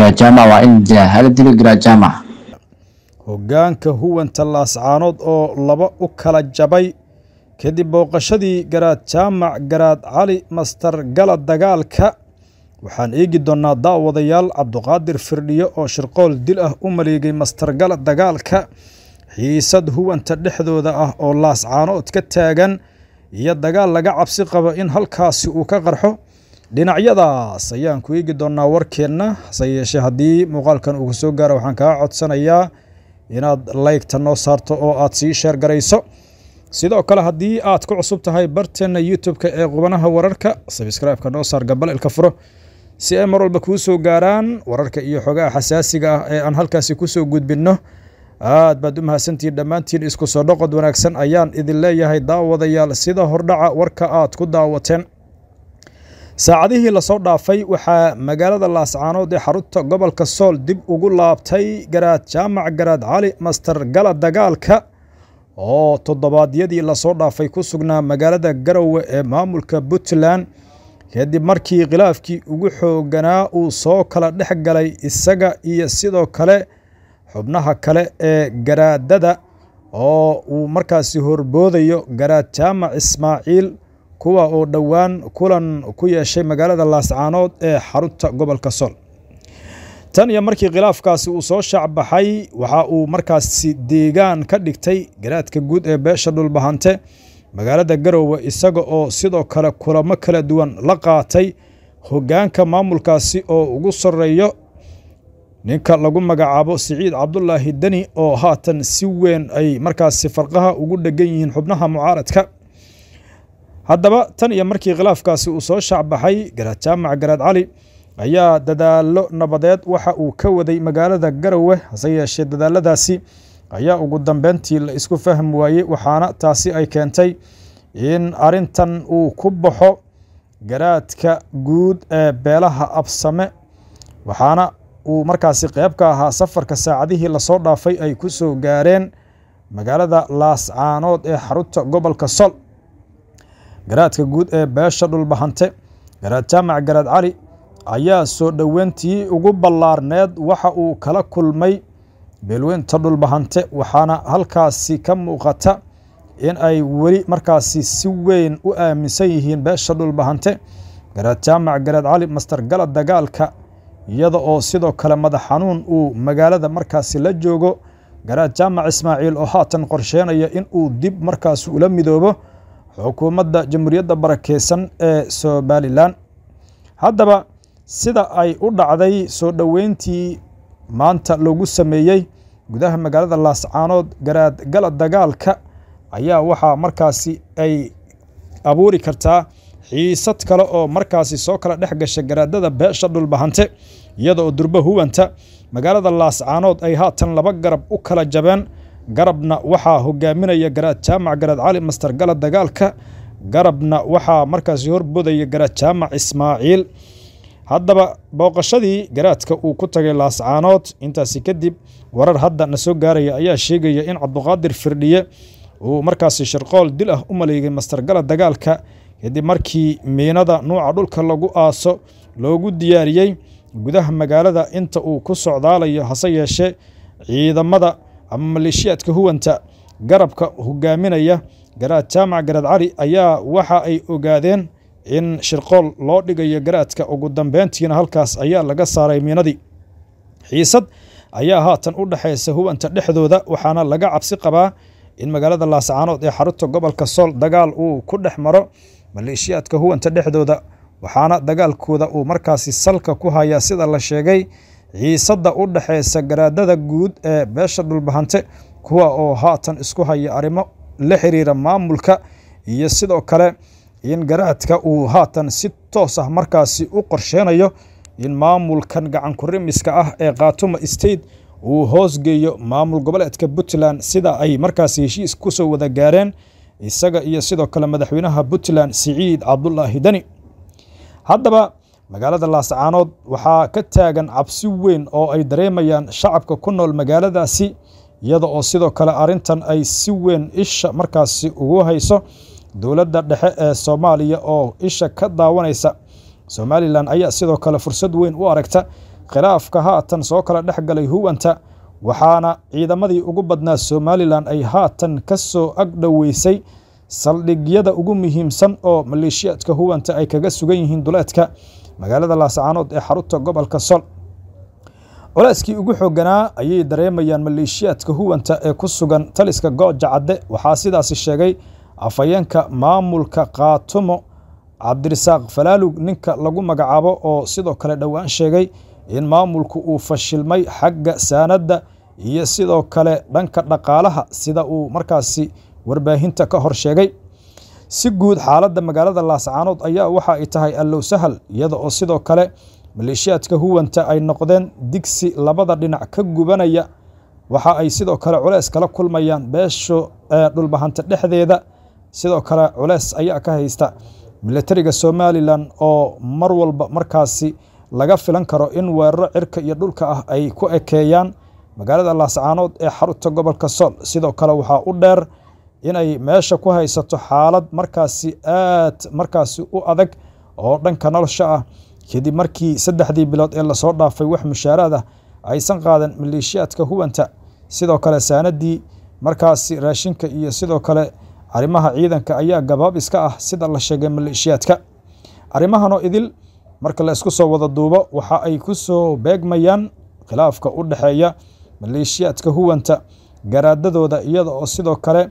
girajama waa in jaahalo dilo girajama hogaanka huwanta laascaanood oo laba u kala jabay kadib booqashadii garaad jaamac garaad cali mastar gala dagaalka waxaan eegi doonnaa daawadayaal cabduqaadir firdhiyo oo shirqool dil ah u maleegay mastargala dagaalka xiisad huwanta dhexdooda ah oo laascaanood ka taagan iyo dagaal laga cabsi qabo in halkaasi uu ka qarxo dhinacyadaas ayaan ku eegi doonnaa warkeenna hase yeeshee haddii muuqaalkan uu kusoo gaara waxaan kaa codsanayaa inaad laygta noo saarto oo aad sii sheer garayso sidoo kale haddii aad ku cusub tahay barteenna youtube ka ee qubanaha wararka sabskribeka noo saar gabalilka furo si ay mar walba kuu soo gaaraan wararka iyo xogaha xasaasiga ah ee aan halkaasi ku soo gudbinno aad baad u mahadsantihiin dhammaantiin isku soo dhoqod wanaagsan ayaan idin leeyahay daawadayaal sida hordhaca warka aad ku daawateen saacadihii lasoo dhaafay waxaa magaalada laascaanood ee xarunta gobolka sool dib ugu laabtay garaad jaamac garaad cali master gala dagaalka oo toddobaadyadii lasoo dhaafay ku sugnaa magaalada garowe ee maamulka puntland kadib markii khilaafkii ugu xooganaa uu soo kala dhex galay isaga iyo sidoo kale xubnaha kale ee garaadada oo uu markaasi horboodayo garaad jaamac ismaaciil kuwa uu dhowaan kulan ku yeeshay magaalada laascaanood ee xarunta gobolka sool tan iyo markii khilaafkaasi uu soo shacbaxay waxa uu markaasi deegaan ka dhigtay garaadka guud ee beesha dhulbahante magaalada garowe isaga oo sidoo kale kulamo kala duwan la qaatay hoggaanka maamulkaasi oo ugu sarreeyo ninka lagu magacaabo siciid cabdulaahi deni oo haatan si weyn ay markaasi farqaha ugu dhegan yihiin xubnaha mucaaradka haddaba tan iyo markii khilaafkaasi uu soo shacbaxay garaad jaamac garaad cali ayaa dadaallo nabadeed waxa uu ka waday magaalada garowe hase yeeshee dadaalladaasi ayaa ugu dambeyntii la isku fahmi waayey waxaana taasi ay keentay in arintan uu ku baxo garaadka guud ee beelaha absame waxaana uu markaasi qeybka ahaa safarka saacadihii lasoo dhaafay ay ku soo gaareen magaalada laascaanood ee xarunta gobolka sol garaadka guud ee beesha dhulbahante garaad jaamac garaad cali ayaa soo dhoweyntii ugu ballaarneed waxa uu kala kulmay beelweynta dhulbahante waxaana halkaasi ka muuqata in ay weli markaasi si weyn u aaminsan yihiin beesha dhulbahante garaad jaamac garaad cali mastargala dagaalka iyada oo sidoo kale madax xanuun uu magaalada markaasi la joogo garaad jaamac ismaaciil oo haatan qorsheynaya in uu dib markaasi ula midoobo xukuumadda jamhuuriyadda barakeysan ee somalilan haddaba sida ay u dhacday soo dhoweyntii maanta lagu sameeyey gudaha magaalada laascaanood garaadgala dagaalka ayaa waxaa markaasi ay abuuri kartaa xiisad kale oo markaasi soo kala dhex gasha garaadada beesha dhulbahante iyada oo durbo huwanta magaalada laascaanood ay haatan laba garab u kala jabeen garabna waxaa hogaaminaya garaad jaamac garaad cali mastar gala dagaalka garabna waxaa markaasi horboodaya garaad jaamac ismaaciil haddaba booqashadii garaadka uu ku tagay laascaanood intaasi kadib warar hadda na soo gaaraya ayaa sheegaya in cabduqaadir firdhiye uu markaasi shirqool dil ah u maleegay mastargala dagaalka kadib markii miinada nuuca dhulka lagu aaso loogu diyaariyey gudaha magaalada inta uu ku socdaalayo hase yeeshee ciidamada ama maleeshiyaadka huwanta garabka hogaaminaya garaad jaamac garaad cari ayaa waxa ay ogaadeen in shirqool loo dhigayo garaadka ugu dambeyntiina halkaas ayaa laga saaray miinadii xiisad ayaa haatan u dhexaysa huwanta dhexdooda waxaana laga cabsi qabaa in magaalada laascaanood ee xarunta gobolka sool dagaal uu ku dhex maro maleeshiyaadka huwanta dhexdooda waxaana dagaalkooda uu markaasi salka ku hayaa sida la sheegay xiisadda u dhexeysa garaadada guud ee beesha dhulbahante kuwa oo haatan isku haya arrimo la xiriira maamulka iyo sidoo kale in garaadka uu haatan si toos ah markaasi u qorsheynayo in maamulkan gacan kurimiska ah ee khaatuma state uu hoosgeeyo maamul goboleedka puntland sida ay markaasi heshiis ku soo wada gaareen isaga iyo sidoo kale madaxweynaha puntland siciid cabdulaahi deni haddaba magaalada laascaanood waxaa ka taagan cabsi weyn oo ay dareemayaan shacabka ku nool magaaladaasi iyada oo sidoo kale arrintan ay si weyn isha markaasi ugu hayso dowladda dhexe ee soomaaliya oo isha ka daawanaysa somalilan ayaa sidoo kale fursad weyn u aragta khilaafka haatan soo kala dhex galay huwanta waxaana ciidamadii ugu badnaa somalilan ay haatan ka soo agdhoweysay saldhigyada ugu muhiimsan oo maleeshiyaadka huwanta ay kaga sugan yihiin duleedka magaalada laascaanood ee xarunta gobolka sool culayskii ugu xooganaa ayay dareemayaan maleeshiyaadka huwanta ee ku sugan taliska gooja cadde waxaa sidaasi sheegay afhayeenka maamulka kaatumo cabdirasaaq falaalug ninka lagu magacaabo oo sidoo kale dhowaan sheegay in maamulku uu fashilmay xagga saanadda iyo sidoo kale dhanka dhaqaalaha sida uu markaasi warbaahinta ka hor sheegay si guud xaaladda magaalada laascaanood ayaa waxa ay tahay allow sahal iyada oo sidoo kale maleeshiyaadka huwanta ay noqdeen digsi labada dhinac ka gubanaya waxa ay sidoo kale culeys kala kulmayaan beesho eh, dhulbahanta dhexdeeda sidoo kale culeys ayaa ka haysta milatariga somalilan oo mar walba markaasi laga filan karo in weeraro cirka iyo dhulka ah ay ku ekeeyaan magaalada laascaanood ee xarunta gobolka sool sidoo kale waxaa u dheer inay meesha ku haysato xaalad markaasi aad markaasi u adag oo dhanka nolosha ah kadib markii saddexdii bilood ee lasoo dhaafay wax mushaaraad aysan qaadan maleeshiyaadka huwanta sidoo kale saanadii markaasi raashinka iyo sidoo kale arrimaha ciidanka ayaa gabaabiska ah sida la sheegay maleeshiyaadka arrimahanoo idil marka la isku soo wada duubo waxa ay ku soo beegmayaan khilaafka u dhexeeya maleeshiyaadka huwanta garaadadooda iyada oo sidoo kale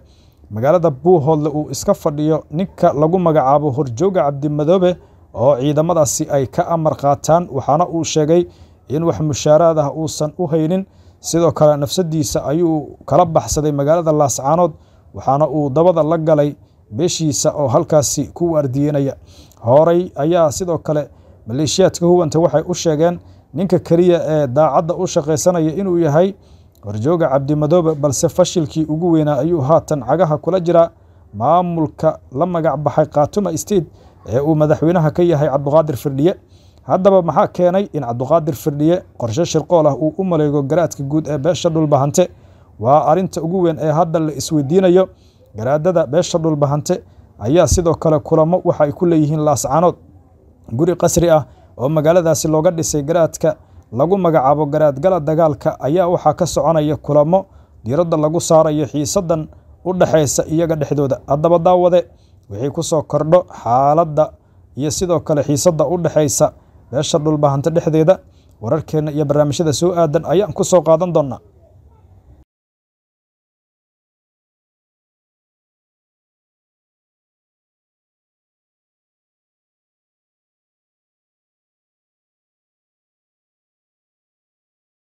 magaalada buuhoodle uu iska fadhiyo ninka lagu magacaabo horjooga cabdimadoobe oo ciidamadaasi ay ka amar qaataan waxaana uu sheegay in wax mushaaraad ah uusan u haynin sidoo kale nafsadiisa ayuu kala baxsaday magaalada laascaanood waxaana uu dabada la galay beeshiisa oo halkaasi ku waardiyenaya horey ayaa sidoo kale maleeshiyaadka huwanta waxay u sheegeen ninka keliya ee daacadda u shaqaysanaya inuu yahay horjooga cabdimadoobe balse fashilkii ugu weynaa ayuu haatan cagaha kula jira maamulka la magac baxay khaatuma state ee uu madaxweynaha ka yahay cabduqaadir firdhiye haddaba maxaa keenay in cabduqaadir firdhiye qorshe shirqool ah uu u maleego garaadka guud ee beesha dhulbahante waa arrinta ugu weyn ee hadda la isweydiinayo garaadada beesha dhulbahante ayaa sidoo kale kulamo waxa ay ku leeyihiin laascaanood guri qasri ah oo magaaladaasi looga dhisay garaadka lagu magacaabo garaadgala dagaalka ayaa waxaa ka soconaya kulamo diiradda lagu saarayo xiisaddan u dhexaysa iyaga dhexdooda haddaba daawade wixii ku soo kordho xaaladda iyo sidoo kale xiisadda u dhexaysa beesha dhulbahanta dhexdeeda wararkeenna iyo barnaamijyada soo aadan ayaan ku soo qaadan doonnaa